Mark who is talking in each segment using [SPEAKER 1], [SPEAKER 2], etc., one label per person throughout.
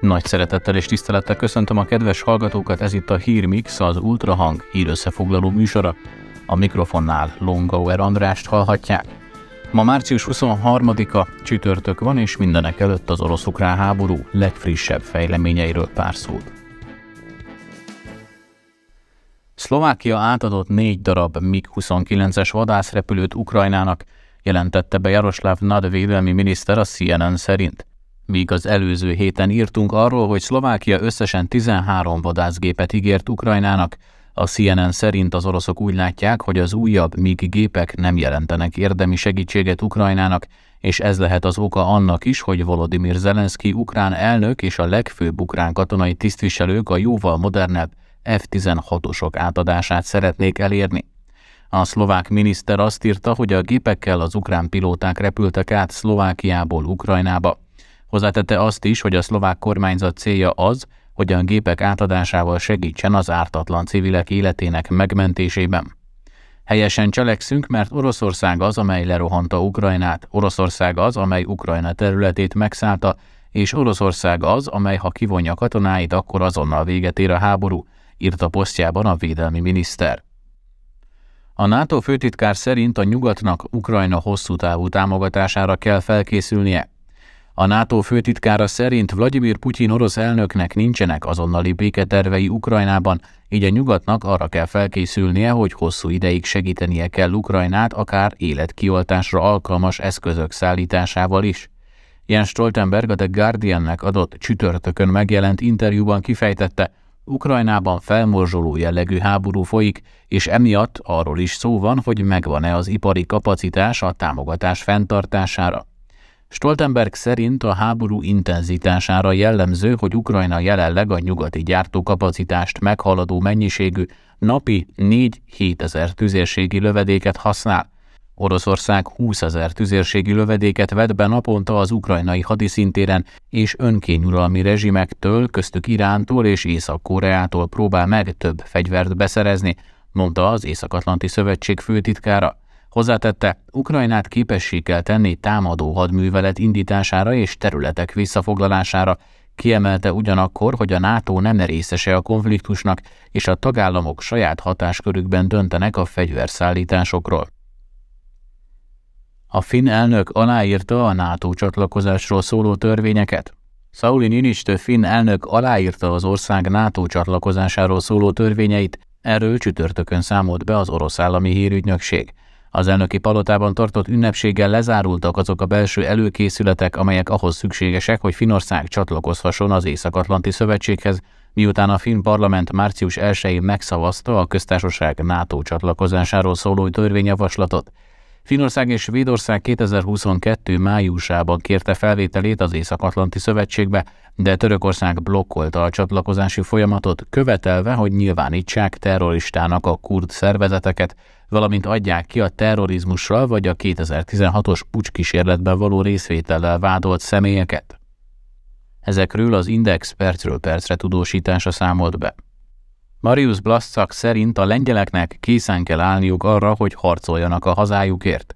[SPEAKER 1] Nagy szeretettel és tisztelettel köszöntöm a kedves hallgatókat, ez itt a Hírmix, az Ultrahang hírösszefoglaló műsora. A mikrofonnál Longauer Andrást hallhatják. Ma március 23-a csütörtök van, és mindenek előtt az orosz-ukrán háború legfrissebb fejleményeiről pár szót. Szlovákia átadott négy darab MiG-29-es vadászrepülőt Ukrajnának, jelentette be Jaroslav Nad védelmi miniszter a CNN szerint. Míg az előző héten írtunk arról, hogy Szlovákia összesen 13 vadászgépet ígért Ukrajnának, a CNN szerint az oroszok úgy látják, hogy az újabb MIG gépek nem jelentenek érdemi segítséget Ukrajnának, és ez lehet az oka annak is, hogy Volodymyr Zelenszky ukrán elnök és a legfőbb ukrán katonai tisztviselők a jóval modernebb F-16-osok átadását szeretnék elérni. A szlovák miniszter azt írta, hogy a gépekkel az ukrán pilóták repültek át Szlovákiából Ukrajnába. Hozzátette azt is, hogy a szlovák kormányzat célja az, hogy a gépek átadásával segítsen az ártatlan civilek életének megmentésében. Helyesen cselekszünk, mert Oroszország az, amely lerohanta Ukrajnát, Oroszország az, amely Ukrajna területét megszállta, és Oroszország az, amely ha kivonja katonáit, akkor azonnal véget ér a háború, írta posztjában a védelmi miniszter. A NATO főtitkár szerint a nyugatnak Ukrajna hosszú távú támogatására kell felkészülnie. A NATO főtitkára szerint Vladimir Putyin orosz elnöknek nincsenek azonnali béketervei Ukrajnában, így a nyugatnak arra kell felkészülnie, hogy hosszú ideig segítenie kell Ukrajnát akár életkioltásra alkalmas eszközök szállításával is. Jens Stoltenberg a The Guardiannek adott csütörtökön megjelent interjúban kifejtette, Ukrajnában felmorzsoló jellegű háború folyik, és emiatt arról is szó van, hogy megvan-e az ipari kapacitás a támogatás fenntartására. Stoltenberg szerint a háború intenzitására jellemző, hogy Ukrajna jelenleg a nyugati gyártókapacitást meghaladó mennyiségű napi 4-7 ezer tüzérségi lövedéket használ. Oroszország 20 ezer tüzérségi lövedéket vett be naponta az ukrajnai hadiszintéren, és önkényuralmi rezsimektől, köztük Irántól és Észak-Koreától próbál meg több fegyvert beszerezni, mondta az Észak-Atlanti Szövetség főtitkára. Hozzátette, Ukrajnát képessé kell tenni támadó hadművelet indítására és területek visszafoglalására, Kiemelte ugyanakkor, hogy a NATO nem részese a konfliktusnak, és a tagállamok saját hatáskörükben döntenek a fegyverszállításokról. A finn elnök aláírta a NATO csatlakozásról szóló törvényeket. Sauli Ninistö finn elnök aláírta az ország NATO csatlakozásáról szóló törvényeit, erről csütörtökön számolt be az orosz állami hírügynökség. Az elnöki palotában tartott ünnepséggel lezárultak azok a belső előkészületek, amelyek ahhoz szükségesek, hogy Finország csatlakozhasson az Észak-Atlanti Szövetséghez, miután a finn parlament március 1-én megszavazta a köztársaság NATO csatlakozásáról szóló törvényjavaslatot. Finország és Svédország 2022. májusában kérte felvételét az Észak-Atlanti Szövetségbe, de Törökország blokkolta a csatlakozási folyamatot, követelve, hogy nyilvánítsák terroristának a kurd szervezeteket, valamint adják ki a terrorizmussal vagy a 2016-os pucskísérletben való részvétellel vádolt személyeket. Ezekről az Index percről percre tudósítása számolt be. Marius Blaszczak szerint a lengyeleknek készen kell állniuk arra, hogy harcoljanak a hazájukért.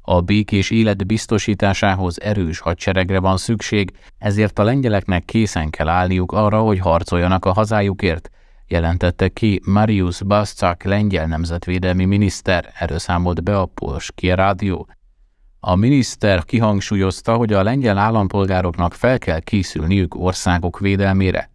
[SPEAKER 1] A békés élet biztosításához erős hadseregre van szükség, ezért a lengyeleknek készen kell állniuk arra, hogy harcoljanak a hazájukért, jelentette ki Marius Baszcák lengyel nemzetvédelmi miniszter, erről számolt be a Polski Rádió. A miniszter kihangsúlyozta, hogy a lengyel állampolgároknak fel kell készülniük országok védelmére.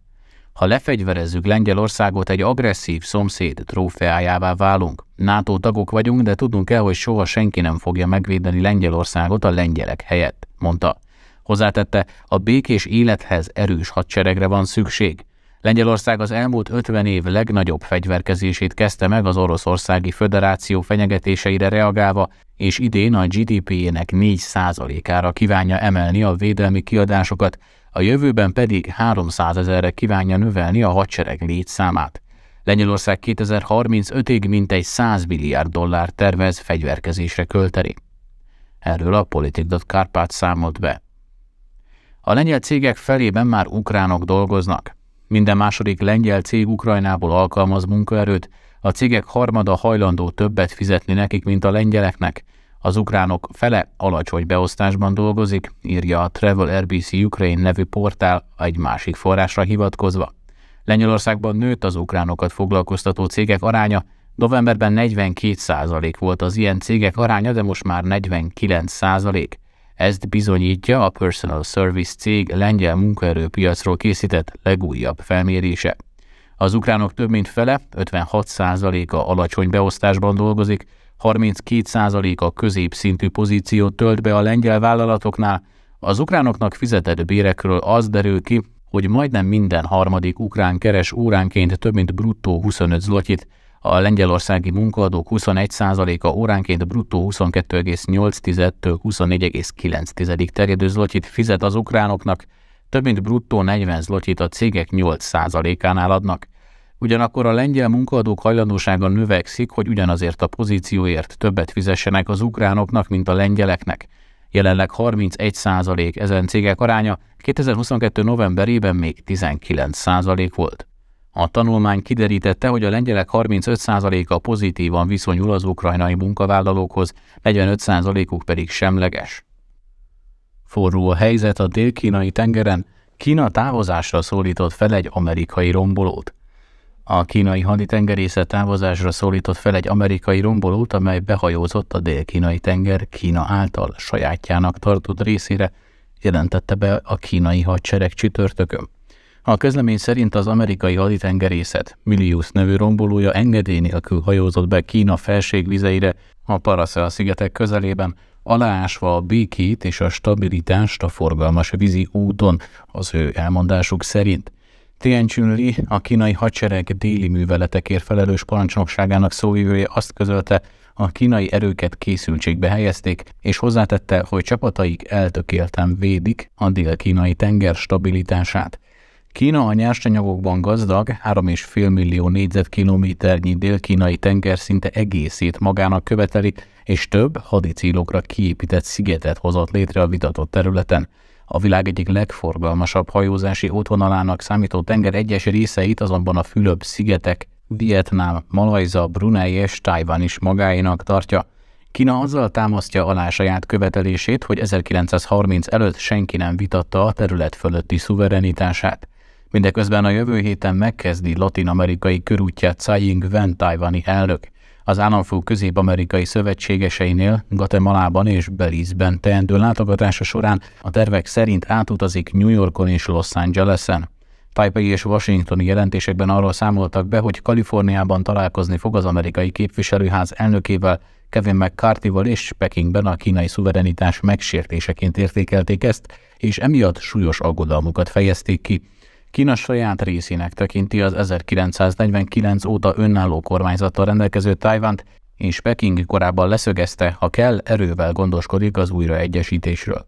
[SPEAKER 1] Ha lefegyverezzük Lengyelországot, egy agresszív szomszéd trófeájává válunk. NATO tagok vagyunk, de tudunk el, hogy soha senki nem fogja megvédeni Lengyelországot a lengyelek helyett, mondta. Hozzátette, a békés élethez erős hadseregre van szükség. Lengyelország az elmúlt 50 év legnagyobb fegyverkezését kezdte meg az Oroszországi Föderáció fenyegetéseire reagálva, és idén a GDP-jének 4%-ára kívánja emelni a védelmi kiadásokat, a jövőben pedig 300 ezerre kívánja növelni a hadsereg létszámát. Lengyelország 2035-ig mintegy 100 milliárd dollár tervez fegyverkezésre költeni. Erről a Politik.Kárpát számolt be. A lengyel cégek felében már ukránok dolgoznak. Minden második lengyel cég Ukrajnából alkalmaz munkaerőt, a cégek harmada hajlandó többet fizetni nekik, mint a lengyeleknek. Az ukránok fele alacsony beosztásban dolgozik, írja a Travel RBC Ukraine nevű portál egy másik forrásra hivatkozva. Lengyelországban nőtt az ukránokat foglalkoztató cégek aránya, novemberben 42% volt az ilyen cégek aránya, de most már 49%. Ezt bizonyítja a Personal Service cég lengyel munkaerőpiacról készített legújabb felmérése. Az ukránok több mint fele, 56%-a alacsony beosztásban dolgozik, 32%-a középszintű pozíciót tölt be a lengyel vállalatoknál, az ukránoknak fizetett bérekről az derül ki, hogy majdnem minden harmadik ukrán keres óránként több mint bruttó 25 zlotyit, a lengyelországi munkaadók 21%-a óránként bruttó 22,8-től 24,9 terjedő zlotyit fizet az ukránoknak, több mint bruttó 40 zlotyit a cégek 8%-ánál adnak. Ugyanakkor a lengyel munkaadók hajlandósága növekszik, hogy ugyanazért a pozícióért többet fizessenek az ukránoknak, mint a lengyeleknek. Jelenleg 31 százalék ezen cégek aránya, 2022. novemberében még 19 százalék volt. A tanulmány kiderítette, hogy a lengyelek 35%-a pozitívan viszonyul az ukrajnai munkavállalókhoz, 45%-uk pedig semleges. Forró a helyzet a dél-kínai tengeren, Kína távozásra szólított fel egy amerikai rombolót. A kínai haditengerészet távozásra szólított fel egy amerikai rombolót, amely behajózott a dél-kínai tenger Kína által sajátjának tartott részére, jelentette be a kínai hadsereg csütörtökön. A közlemény szerint az amerikai haditengerészet Milius nevű rombolója engedély nélkül hajózott be Kína felségvizeire a Paracel szigetek közelében, aláásva a békét és a stabilitást a forgalmas vízi úton, az ő elmondásuk szerint. Tien Li, a kínai hadsereg déli műveletekért felelős parancsnokságának szóvivője azt közölte, a kínai erőket készültségbe helyezték, és hozzátette, hogy csapataik eltökéltem védik a dél-kínai tenger stabilitását. Kína a nyersanyagokban gazdag, 3,5 millió négyzetkilométernyi dél-kínai tenger szinte egészét magának követeli, és több hadicélokra kiépített szigetet hozott létre a vitatott területen. A világ egyik legforgalmasabb hajózási útvonalának számító tenger egyes részeit azonban a Fülöp-szigetek, Vietnám, Malajza, Brunei és Tajvan is magáinak tartja. Kína azzal támasztja alá saját követelését, hogy 1930 előtt senki nem vitatta a terület fölötti szuverenitását. Mindeközben a jövő héten megkezdi latin-amerikai körútját Tsai Ing-wen tájvani elnök. Az államfő közép-amerikai szövetségeseinél, Guatemalában és Belizben teendő látogatása során a tervek szerint átutazik New Yorkon és Los Angelesen. Taipei és Washingtoni jelentésekben arról számoltak be, hogy Kaliforniában találkozni fog az amerikai képviselőház elnökével, Kevin McCarthyval és Pekingben a kínai szuverenitás megsértéseként értékelték ezt, és emiatt súlyos aggodalmukat fejezték ki. Kína saját részének tekinti az 1949 óta önálló kormányzattal rendelkező Tajvant, és Peking korábban leszögezte, ha kell, erővel gondoskodik az újraegyesítésről.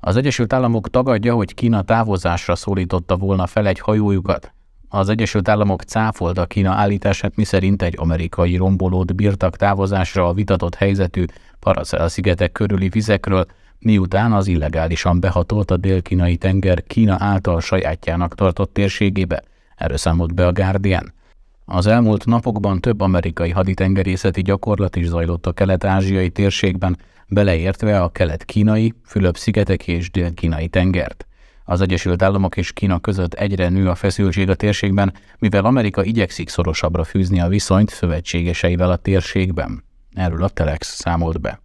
[SPEAKER 1] Az Egyesült Államok tagadja, hogy Kína távozásra szólította volna fel egy hajójukat. Az Egyesült Államok cáfolta Kína állítását, miszerint egy amerikai rombolót bírtak távozásra a vitatott helyzetű Paracel szigetek körüli vizekről, miután az illegálisan behatolt a dél-kínai tenger Kína által sajátjának tartott térségébe, erről számolt be a Guardian. Az elmúlt napokban több amerikai haditengerészeti gyakorlat is zajlott a kelet-ázsiai térségben, beleértve a kelet-kínai, fülöp szigetek és dél-kínai tengert. Az Egyesült Államok és Kína között egyre nő a feszültség a térségben, mivel Amerika igyekszik szorosabbra fűzni a viszonyt szövetségeseivel a térségben. Erről a Telex számolt be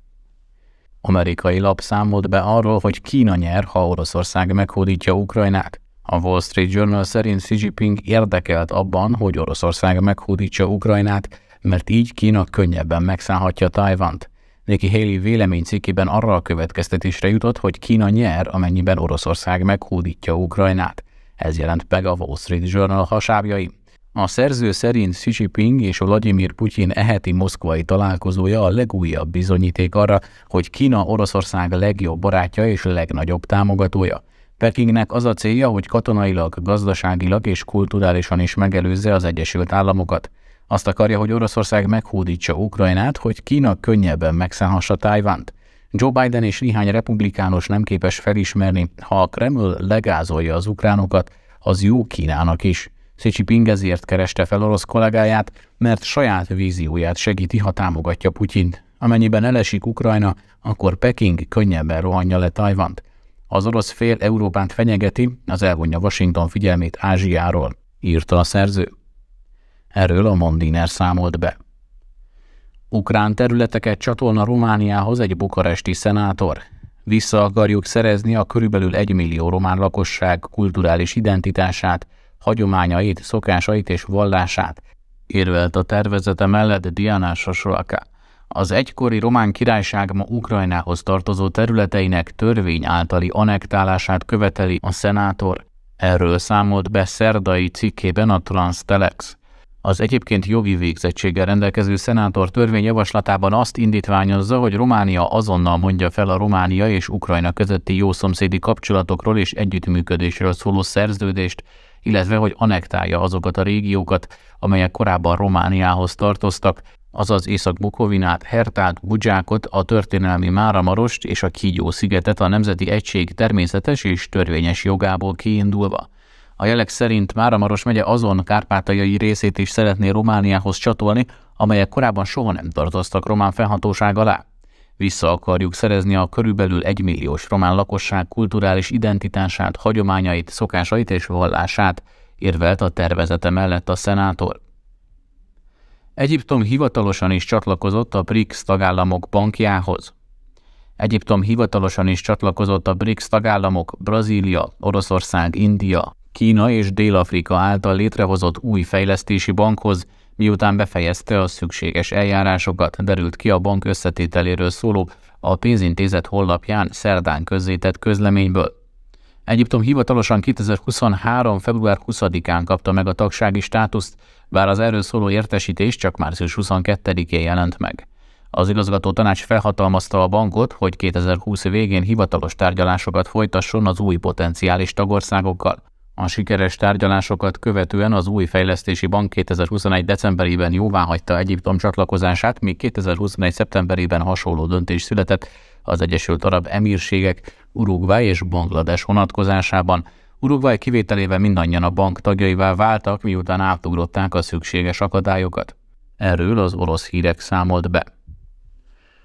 [SPEAKER 1] amerikai lap számolt be arról, hogy Kína nyer, ha Oroszország meghódítja Ukrajnát. A Wall Street Journal szerint Xi Jinping érdekelt abban, hogy Oroszország meghódítsa Ukrajnát, mert így Kína könnyebben megszállhatja Tajvant. Nikki Haley cikkében arra a következtetésre jutott, hogy Kína nyer, amennyiben Oroszország meghódítja Ukrajnát. Ez jelent meg a Wall Street Journal hasábjai. A szerző szerint Xi Jinping és Vladimir Putyin eheti moszkvai találkozója a legújabb bizonyíték arra, hogy Kína Oroszország legjobb barátja és legnagyobb támogatója. Pekingnek az a célja, hogy katonailag, gazdaságilag és kulturálisan is megelőzze az Egyesült Államokat. Azt akarja, hogy Oroszország meghódítsa Ukrajnát, hogy Kína könnyebben megszállhassa Tájvánt. Joe Biden és néhány republikánus nem képes felismerni, ha a Kreml legázolja az ukránokat, az jó Kínának is. Szécsi Ping ezért kereste fel orosz kollégáját, mert saját vízióját segíti, ha támogatja Putyint. Amennyiben elesik Ukrajna, akkor Peking könnyebben rohanja le Tajvant. Az orosz fél Európát fenyegeti, az elvonja Washington figyelmét Ázsiáról, írta a szerző. Erről a Mondiner számolt be. Ukrán területeket csatolna Romániához egy bukaresti szenátor. Vissza akarjuk szerezni a körülbelül egymillió millió román lakosság kulturális identitását, hagyományait, szokásait és vallását, érvelt a tervezete mellett Diana Sosolaka. Az egykori román királyság ma Ukrajnához tartozó területeinek törvény általi anektálását követeli a szenátor. Erről számolt be szerdai cikkében a Transtelex. Az egyébként jogi végzettséggel rendelkező szenátor törvény javaslatában azt indítványozza, hogy Románia azonnal mondja fel a Románia és Ukrajna közötti jószomszédi kapcsolatokról és együttműködésről szóló szerződést, illetve hogy anektálja azokat a régiókat, amelyek korábban Romániához tartoztak, azaz Észak-Bukovinát, Hertát, Budzsákot, a történelmi Máramarost és a Kígyó szigetet a Nemzeti Egység természetes és törvényes jogából kiindulva. A jelek szerint Máramaros megye azon kárpátaljai részét is szeretné Romániához csatolni, amelyek korábban soha nem tartoztak román felhatóság alá. Vissza akarjuk szerezni a körülbelül egymilliós román lakosság kulturális identitását, hagyományait, szokásait és vallását, érvelt a tervezete mellett a szenátor. Egyiptom hivatalosan is csatlakozott a BRICS tagállamok bankjához. Egyiptom hivatalosan is csatlakozott a BRICS tagállamok Brazília, Oroszország, India, Kína és Dél-Afrika által létrehozott új fejlesztési bankhoz, Miután befejezte a szükséges eljárásokat, derült ki a bank összetételéről szóló a pénzintézet honlapján szerdán közzétett közleményből. Egyiptom hivatalosan 2023. február 20-án kapta meg a tagsági státuszt, bár az erről szóló értesítés csak március 22-én jelent meg. Az igazgató tanács felhatalmazta a bankot, hogy 2020 végén hivatalos tárgyalásokat folytasson az új potenciális tagországokkal. A sikeres tárgyalásokat követően az új fejlesztési bank 2021. decemberében jóváhagyta Egyiptom csatlakozását, míg 2021. szeptemberében hasonló döntés született az Egyesült Arab Emírségek, Uruguay és Banglades vonatkozásában. Uruguay kivételével mindannyian a bank tagjaivá váltak, miután átugrották a szükséges akadályokat. Erről az orosz hírek számolt be.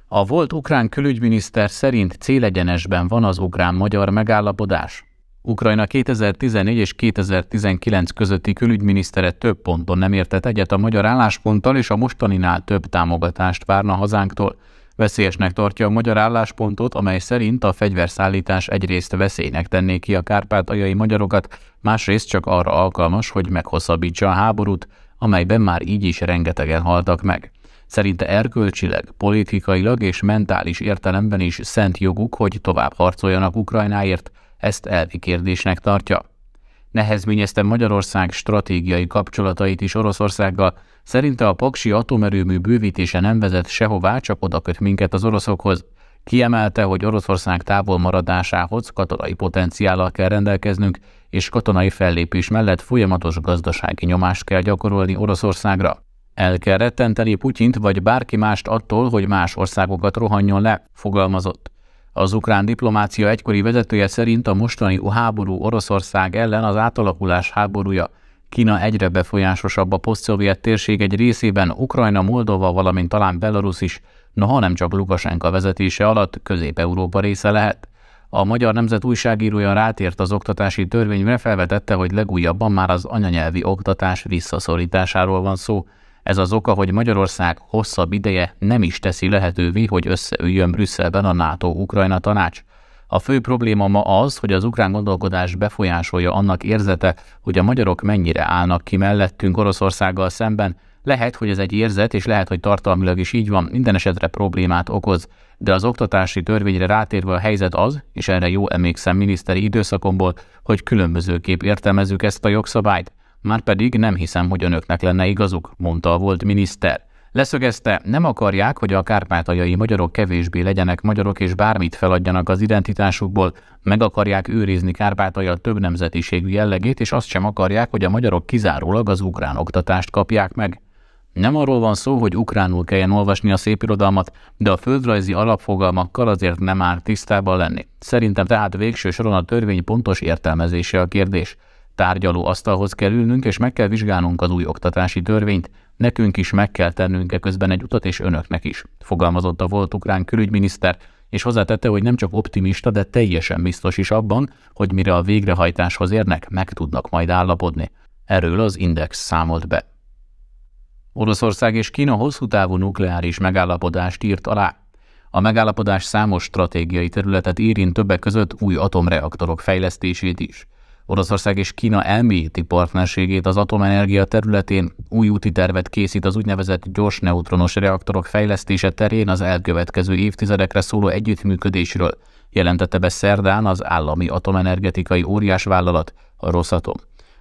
[SPEAKER 1] A volt ukrán külügyminiszter szerint célegyenesben van az ukrán-magyar megállapodás. Ukrajna 2014 és 2019 közötti külügyminisztere több ponton nem értett egyet a magyar állásponttal, és a mostaninál több támogatást várna hazánktól. Veszélyesnek tartja a magyar álláspontot, amely szerint a fegyverszállítás egyrészt veszélynek tenné ki a kárpátaljai magyarokat, másrészt csak arra alkalmas, hogy meghosszabbítsa a háborút, amelyben már így is rengetegen haltak meg. Szerinte erkölcsileg, politikailag és mentális értelemben is szent joguk, hogy tovább harcoljanak Ukrajnáért, ezt elvi kérdésnek tartja. Nehezményezte Magyarország stratégiai kapcsolatait is Oroszországgal, szerinte a paksi atomerőmű bővítése nem vezet sehová, csak oda köt minket az oroszokhoz. Kiemelte, hogy Oroszország távol maradásához katonai potenciállal kell rendelkeznünk, és katonai fellépés mellett folyamatos gazdasági nyomást kell gyakorolni Oroszországra. El kell rettenteni Putyint vagy bárki mást attól, hogy más országokat rohanjon le, fogalmazott. Az ukrán diplomácia egykori vezetője szerint a mostani háború Oroszország ellen az átalakulás háborúja. Kína egyre befolyásosabb a posztszovjet térség egy részében, Ukrajna, Moldova, valamint talán Belarus is, noha nem csak Lukasenka vezetése alatt Közép-Európa része lehet. A Magyar Nemzet újságírója rátért az oktatási törvényre, felvetette, hogy legújabban már az anyanyelvi oktatás visszaszorításáról van szó, ez az oka, hogy Magyarország hosszabb ideje nem is teszi lehetővé, hogy összeüljön Brüsszelben a NATO-Ukrajna tanács. A fő probléma ma az, hogy az ukrán gondolkodás befolyásolja annak érzete, hogy a magyarok mennyire állnak ki mellettünk Oroszországgal szemben. Lehet, hogy ez egy érzet, és lehet, hogy tartalmilag is így van, minden esetre problémát okoz. De az oktatási törvényre rátérve a helyzet az, és erre jó emlékszem miniszteri időszakomból, hogy különbözőképp értelmezzük ezt a jogszabályt. Márpedig nem hiszem, hogy önöknek lenne igazuk, mondta a volt miniszter. Leszögezte, nem akarják, hogy a kárpátaljai magyarok kevésbé legyenek magyarok és bármit feladjanak az identitásukból, meg akarják őrizni Kárpátalja több nemzetiségű jellegét, és azt sem akarják, hogy a magyarok kizárólag az ukrán oktatást kapják meg. Nem arról van szó, hogy ukránul kelljen olvasni a szépirodalmat, de a földrajzi alapfogalmakkal azért nem árt tisztában lenni. Szerintem tehát végső soron a törvény pontos értelmezése a kérdés – tárgyaló asztalhoz kell ülnünk, és meg kell vizsgálnunk az új oktatási törvényt, nekünk is meg kell tennünk e közben egy utat, és önöknek is, fogalmazott a volt ukrán külügyminiszter, és hozzátette, hogy nem csak optimista, de teljesen biztos is abban, hogy mire a végrehajtáshoz érnek, meg tudnak majd állapodni. Erről az Index számolt be. Oroszország és Kína hosszú távú nukleáris megállapodást írt alá. A megállapodás számos stratégiai területet érint többek között új atomreaktorok fejlesztését is. Oroszország és Kína elmélyíti partnerségét az atomenergia területén, új úti tervet készít az úgynevezett gyors neutronos reaktorok fejlesztése terén az elkövetkező évtizedekre szóló együttműködésről, jelentette be szerdán az állami atomenergetikai óriás vállalat, a Rosatom.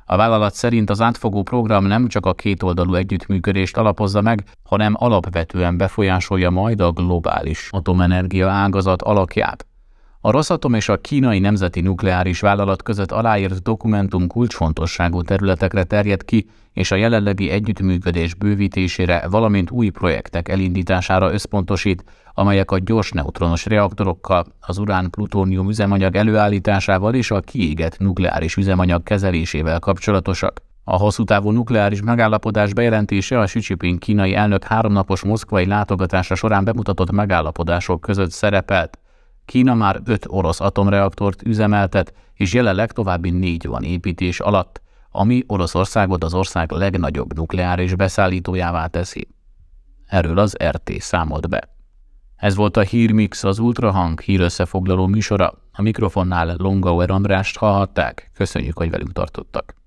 [SPEAKER 1] A vállalat szerint az átfogó program nem csak a kétoldalú együttműködést alapozza meg, hanem alapvetően befolyásolja majd a globális atomenergia ágazat alakját. A Rosatom és a kínai nemzeti nukleáris vállalat között aláírt dokumentum kulcsfontosságú területekre terjed ki, és a jelenlegi együttműködés bővítésére, valamint új projektek elindítására összpontosít, amelyek a gyors neutronos reaktorokkal, az urán-plutónium üzemanyag előállításával és a kiégett nukleáris üzemanyag kezelésével kapcsolatosak. A hosszú távú nukleáris megállapodás bejelentése a Xi Jinping kínai elnök háromnapos moszkvai látogatása során bemutatott megállapodások között szerepelt. Kína már öt orosz atomreaktort üzemeltet, és jelenleg további négy van építés alatt, ami Oroszországot az ország legnagyobb nukleáris beszállítójává teszi. Erről az RT számolt be. Ez volt a Hírmix, az Ultrahang hírösszefoglaló műsora. A mikrofonnál Longauer Andrást hallhatták. Köszönjük, hogy velünk tartottak.